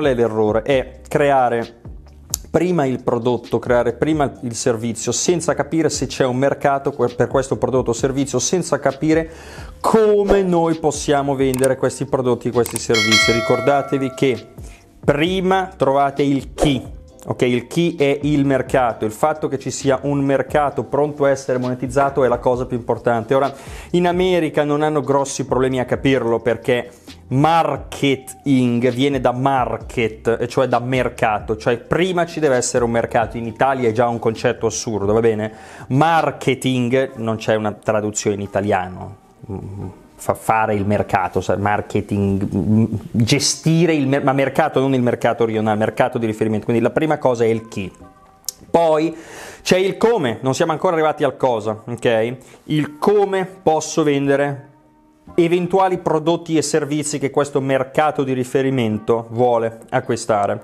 Qual è l'errore? È creare prima il prodotto, creare prima il servizio, senza capire se c'è un mercato per questo prodotto o servizio, senza capire come noi possiamo vendere questi prodotti, questi servizi. Ricordatevi che prima trovate il chi Ok, il chi è il mercato, il fatto che ci sia un mercato pronto a essere monetizzato è la cosa più importante. Ora, in America non hanno grossi problemi a capirlo perché marketing viene da market, cioè da mercato, cioè prima ci deve essere un mercato, in Italia è già un concetto assurdo, va bene? Marketing non c'è una traduzione in italiano mm, mm fare il mercato, marketing, mm, gestire il mer- ma mercato, non il mercato rionale, il mercato di riferimento. Quindi la prima cosa è il chi. Poi c'è il come, non siamo ancora arrivati al cosa, ok? Il come posso vendere eventuali prodotti e servizi che questo mercato di riferimento vuole acquistare.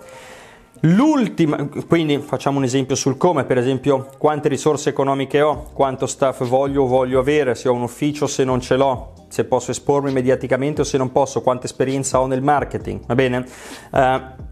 L'ultima, quindi facciamo un esempio sul come, per esempio quante risorse economiche ho, quanto staff voglio o voglio avere, se ho un ufficio o se non ce l'ho, se posso espormi mediaticamente o se non posso, quanta esperienza ho nel marketing, va bene? Uh,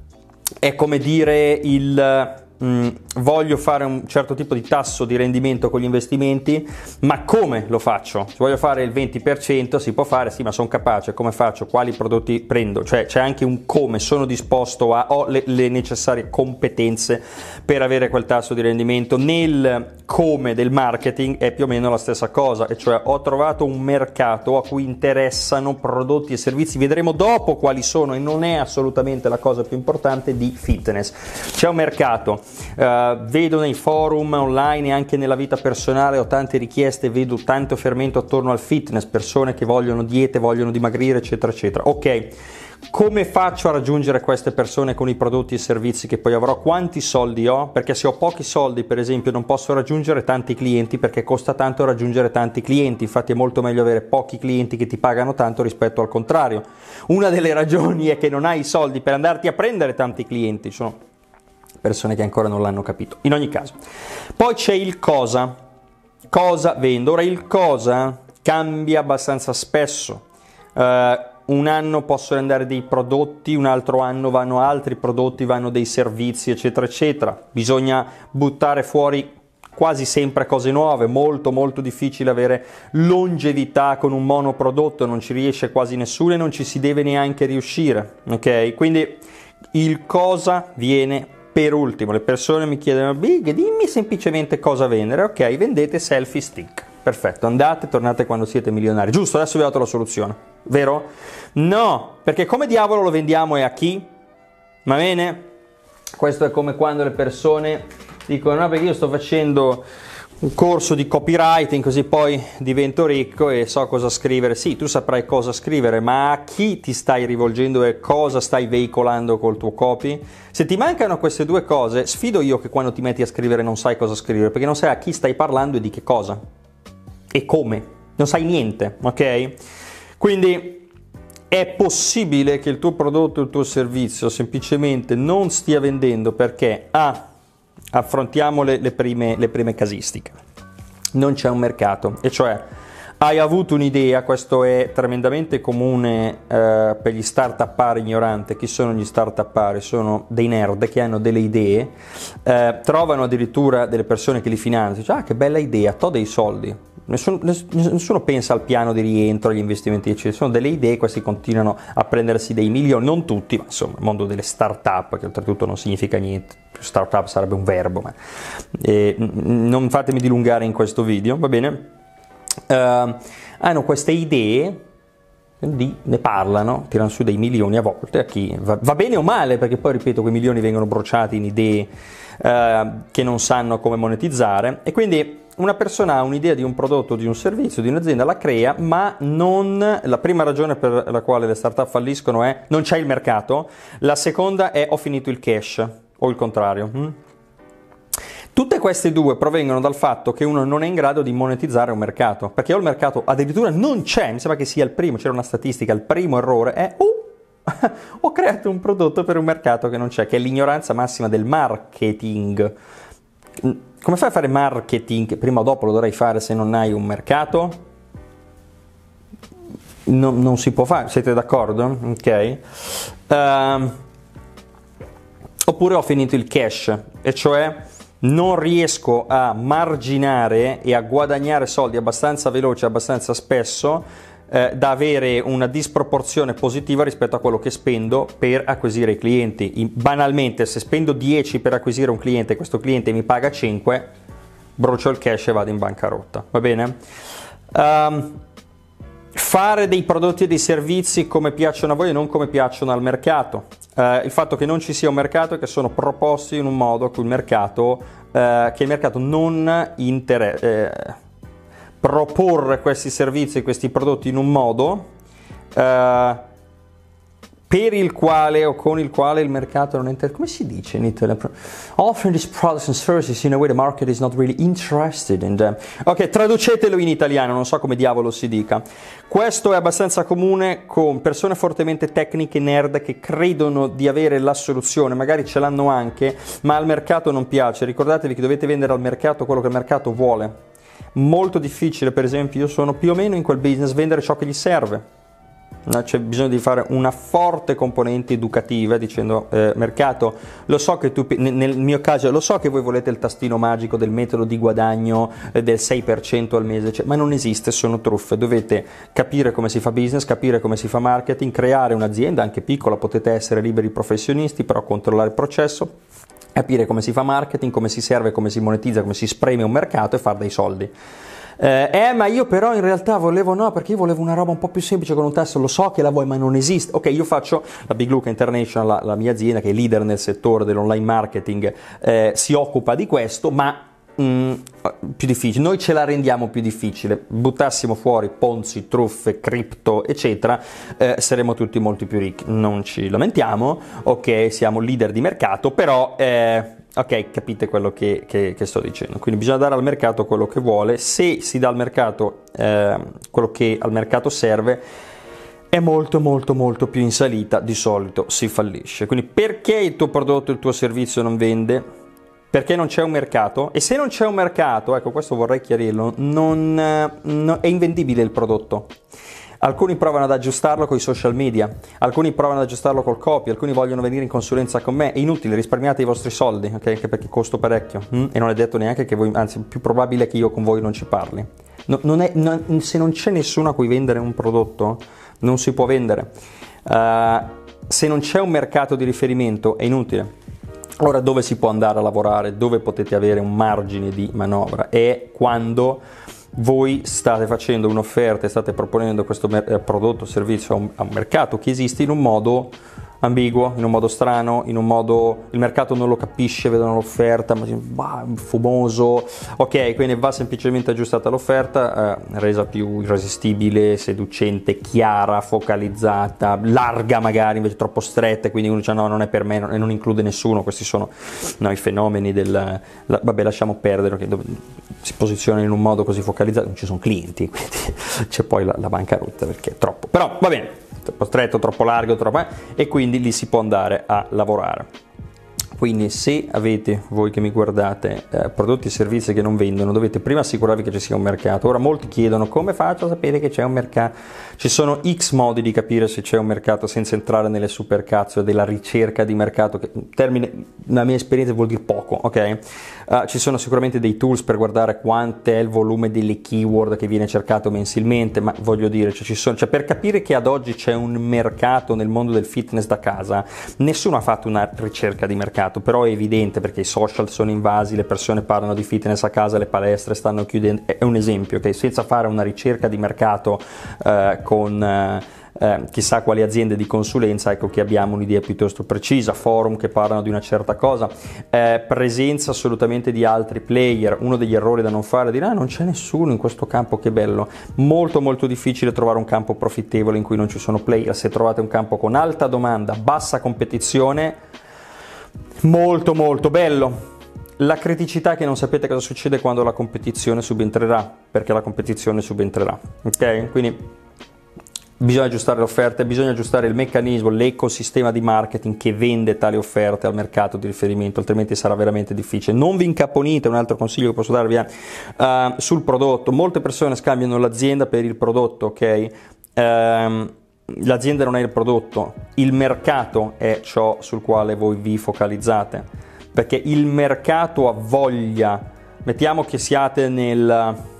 è come dire il mh, mm, voglio fare un certo tipo di tasso di rendimento con gli investimenti, ma come lo faccio? Se voglio fare il 20% si può fare, sì, ma sono capace, come faccio? Quali prodotti prendo? Cioè c'è anche un come, sono disposto a, ho le, le necessarie competenze per avere quel tasso di rendimento. Nel come del marketing è più o meno la stessa cosa, e cioè ho trovato un mercato a cui interessano prodotti e servizi, vedremo dopo quali sono e non è assolutamente la cosa più importante di fitness. C'è un mercato eh, vedo nei forum online e anche nella vita personale ho tante richieste, vedo tanto fermento attorno al fitness, persone che vogliono diete, vogliono dimagrire, eccetera, eccetera. Ok. Come faccio a raggiungere queste persone con i prodotti e servizi che poi avrò? Quanti soldi ho? Perché se ho pochi soldi, per esempio, non posso raggiungere tanti clienti perché costa tanto raggiungere tanti clienti. Infatti è molto meglio avere pochi clienti che ti pagano tanto rispetto al contrario. Una delle ragioni è che non hai i soldi per andarti a prendere tanti clienti. Sono persone che ancora non l'hanno capito. In ogni caso, poi c'è il cosa. Cosa vendo? Ora il cosa cambia abbastanza spesso. Uh, un anno possono andare dei prodotti, un altro anno vanno altri prodotti, vanno dei servizi, eccetera, eccetera. Bisogna buttare fuori quasi sempre cose nuove, molto molto difficile avere longevità con un monoprodotto, non ci riesce quasi nessuno e non ci si deve neanche riuscire, ok? Quindi il cosa viene per ultimo, le persone mi chiedono, Big, dimmi semplicemente cosa vendere. Ok, vendete selfie stick. Perfetto, andate, tornate quando siete milionari. Giusto, adesso vi ho dato la soluzione, vero? No, perché come diavolo lo vendiamo e a chi? Va bene? Questo è come quando le persone dicono, no, perché io sto facendo un corso di copywriting così poi divento ricco e so cosa scrivere. Sì, tu saprai cosa scrivere, ma a chi ti stai rivolgendo e cosa stai veicolando col tuo copy? Se ti mancano queste due cose, sfido io che quando ti metti a scrivere non sai cosa scrivere, perché non sai a chi stai parlando e di che cosa e come. Non sai niente, ok? Quindi è possibile che il tuo prodotto il tuo servizio semplicemente non stia vendendo perché A ah, affrontiamo le, le, prime, le prime casistiche. Non c'è un mercato, e cioè hai avuto un'idea, questo è tremendamente comune eh, per gli start-upari ignoranti. Chi sono gli start-upari? Sono dei nerd che hanno delle idee, eh, trovano addirittura delle persone che li finanziano. Dice, ah, che bella idea, ho dei soldi. Nessuno, nessuno, pensa al piano di rientro, agli investimenti, eccetera. sono delle idee, questi continuano a prendersi dei milioni, non tutti, ma insomma il mondo delle start-up, che oltretutto non significa niente, start-up sarebbe un verbo, ma eh, non fatemi dilungare in questo video, va bene? eh, hanno queste idee quindi ne parlano, tirano su dei milioni a volte a chi va, va, bene o male, perché poi ripeto quei milioni vengono bruciati in idee eh, che non sanno come monetizzare e quindi una persona ha un'idea di un prodotto, di un servizio, di un'azienda, la crea, ma non la prima ragione per la quale le startup falliscono è non c'è il mercato, la seconda è ho finito il cash o il contrario. Hm? Tutte queste due provengono dal fatto che uno non è in grado di monetizzare un mercato, perché o il mercato addirittura non c'è, mi sembra che sia il primo, c'era una statistica, il primo errore è oh, ho creato un prodotto per un mercato che non c'è, che è l'ignoranza massima del marketing. Come fai a fare marketing? Prima o dopo lo dovrai fare se non hai un mercato? No, non si può fare, siete d'accordo? Ok. Uh, oppure ho finito il cash, e cioè non riesco a marginare e a guadagnare soldi abbastanza veloce, abbastanza spesso eh, da avere una disproporzione positiva rispetto a quello che spendo per acquisire i clienti. In, banalmente, se spendo 10 per acquisire un cliente e questo cliente mi paga 5, brucio il cash e vado in bancarotta. Va bene? Um, fare dei prodotti e dei servizi come piacciono a voi e non come piacciono al mercato. Eh, il fatto che non ci sia un mercato e che sono proposti in un modo che il mercato, eh, che il mercato non interessa. Eh, proporre questi servizi e questi prodotti in un modo eh, per il quale o con il quale il mercato non è interessato. Come si dice in italiano? Offering these products and services in a way the market is not really interested in them. Ok, traducetelo in italiano, non so come diavolo si dica. Questo è abbastanza comune con persone fortemente tecniche nerd che credono di avere la soluzione, magari ce l'hanno anche, ma al mercato non piace. Ricordatevi che dovete vendere al mercato quello che il mercato vuole. Molto difficile, per esempio, io sono più o meno in quel business vendere ciò che gli serve c'è bisogno di fare una forte componente educativa dicendo eh, mercato lo so che tu nel mio caso lo so che voi volete il tastino magico del metodo di guadagno eh, del 6% al mese cioè, ma non esiste sono truffe dovete capire come si fa business capire come si fa marketing creare un'azienda anche piccola potete essere liberi professionisti però controllare il processo capire come si fa marketing come si serve come si monetizza come si spreme un mercato e fare dei soldi eh, eh, ma io però in realtà volevo no, perché io volevo una roba un po' più semplice con un tasto, lo so che la vuoi, ma non esiste. Ok, io faccio la Big Look International, la, la mia azienda che è leader nel settore dell'online marketing, eh, si occupa di questo, ma Mm, più difficile, noi ce la rendiamo più difficile, buttassimo fuori ponzi, truffe, cripto, eccetera, eh, saremmo tutti molto più ricchi, non ci lamentiamo, ok, siamo leader di mercato, però eh, Ok, capite quello che, che, che, sto dicendo. Quindi bisogna dare al mercato quello che vuole. Se si dà al mercato eh, quello che al mercato serve, è molto molto molto più in salita, di solito si fallisce. Quindi perché il tuo prodotto, il tuo servizio non vende? Perché non c'è un mercato? E se non c'è un mercato, ecco questo vorrei chiarirlo, non, eh, non è invendibile il prodotto. Alcuni provano ad aggiustarlo con i social media, alcuni provano ad aggiustarlo col copy, alcuni vogliono venire in consulenza con me. È inutile, risparmiate i vostri soldi, ok? Anche perché costo parecchio. Mm? E non è detto neanche che voi, anzi, più probabile che io con voi non ci parli. No, non è, non, se non c'è nessuno a cui vendere un prodotto, non si può vendere. Uh, se non c'è un mercato di riferimento, è inutile. Ora dove si può andare a lavorare, dove potete avere un margine di manovra è quando voi state facendo un'offerta e state proponendo questo mer- eh, prodotto o servizio a un, a un mercato che esiste in un modo ambiguo, in un modo strano, in un modo il mercato non lo capisce, vedono l'offerta, ma bah, fumoso. Ok, quindi va semplicemente aggiustata l'offerta, eh, resa più irresistibile, seducente, chiara, focalizzata, larga magari, invece troppo stretta, quindi uno dice no, non è per me e non, include nessuno, questi sono no, i fenomeni del la, vabbè, lasciamo perdere che si posiziona in un modo così focalizzato, non ci sono clienti, quindi c'è poi la, la bancarotta perché è troppo. Però va bene stretto, troppo largo, troppo... Eh, e quindi lì si può andare a lavorare. Quindi se avete, voi che mi guardate, eh, prodotti e servizi che non vendono, dovete prima assicurarvi che ci sia un mercato. Ora molti chiedono come faccio a sapere che c'è un mercato. Ci sono X modi di capire se c'è un mercato senza entrare nelle supercazzo della ricerca di mercato, che termine, la mia esperienza vuol dire poco, ok? Uh, ci sono sicuramente dei tools per guardare quanto è il volume delle keyword che viene cercato mensilmente, ma voglio dire, cioè, sono, cioè, per capire che ad oggi c'è un mercato nel mondo del fitness da casa, nessuno ha fatto una ricerca di mercato complicato, però è evidente perché i social sono invasi, le persone parlano di fitness a casa, le palestre stanno chiudendo, è un esempio che okay? senza fare una ricerca di mercato eh, con... Eh, eh, chissà quali aziende di consulenza, ecco che abbiamo un'idea piuttosto precisa, forum che parlano di una certa cosa, eh, presenza assolutamente di altri player, uno degli errori da non fare è dire ah, non c'è nessuno in questo campo, che bello, molto molto difficile trovare un campo profittevole in cui non ci sono player, se trovate un campo con alta domanda, bassa competizione, Molto molto bello. La criticità è che non sapete cosa succede quando la competizione subentrerà, perché la competizione subentrerà. Ok? Quindi bisogna aggiustare le offerte, bisogna aggiustare il meccanismo, l'ecosistema di marketing che vende tali offerte al mercato di riferimento, altrimenti sarà veramente difficile. Non vi incaponite, un altro consiglio che posso darvi è uh, sul prodotto. Molte persone scambiano l'azienda per il prodotto, ok? Um, l'azienda non è il prodotto, il mercato è ciò sul quale voi vi focalizzate, perché il mercato ha voglia, mettiamo che siate nella eh,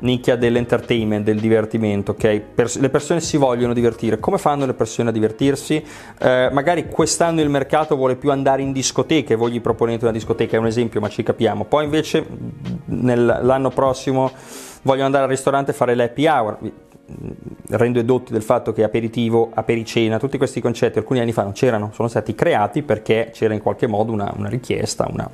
nicchia dell'entertainment, del divertimento, ok? Per, le persone si vogliono divertire, come fanno le persone a divertirsi? Eh, magari quest'anno il mercato vuole più andare in discoteca e voi gli proponete una discoteca, è un esempio, ma ci capiamo. Poi invece nel, l'anno prossimo vogliono andare al ristorante e fare l'happy hour rendo edotti del fatto che aperitivo, apericena, tutti questi concetti alcuni anni fa non c'erano, sono stati creati perché c'era in qualche modo una, una richiesta, una,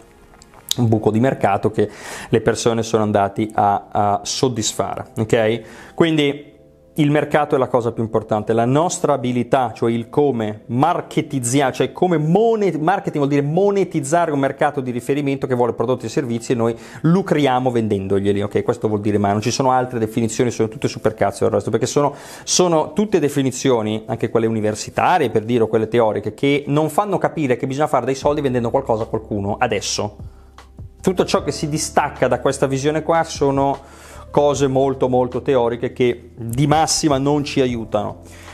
un buco di mercato che le persone sono andate a, a soddisfare. Okay? Quindi il mercato è la cosa più importante, la nostra abilità, cioè il come marketizzare, cioè come monet- marketing vuol dire monetizzare un mercato di riferimento che vuole prodotti e servizi e noi lucriamo vendendoglieli, ok? Questo vuol dire ma non ci sono altre definizioni, sono tutte super cazzo del resto, perché sono, sono tutte definizioni, anche quelle universitarie per dire o quelle teoriche, che non fanno capire che bisogna fare dei soldi vendendo qualcosa a qualcuno adesso. Tutto ciò che si distacca da questa visione qua sono cose molto molto teoriche che di massima non ci aiutano.